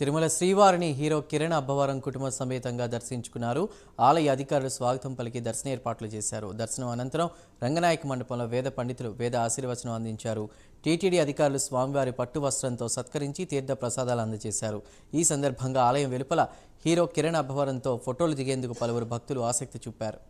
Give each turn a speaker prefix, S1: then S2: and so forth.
S1: తిరుమల శ్రీవారిని హీరో కిరణ్ అబ్బవరం కుటుంబ సమేతంగా దర్శించుకున్నారు ఆలయ అధికారులు స్వాగతం పలికి దర్శన ఏర్పాట్లు చేశారు దర్శనం అనంతరం రంగనాయక మండపంలో వేద పండితులు వేద ఆశీర్వచనం అందించారు టీటీడీ అధికారులు స్వామివారి పట్టు వస్త్రంతో సత్కరించి తీర్థ ప్రసాదాలు అందజేశారు ఈ సందర్భంగా ఆలయం వెలుపల హీరో కిరణ్ అబ్బవరంతో ఫోటోలు దిగేందుకు పలువురు భక్తులు ఆసక్తి చూపారు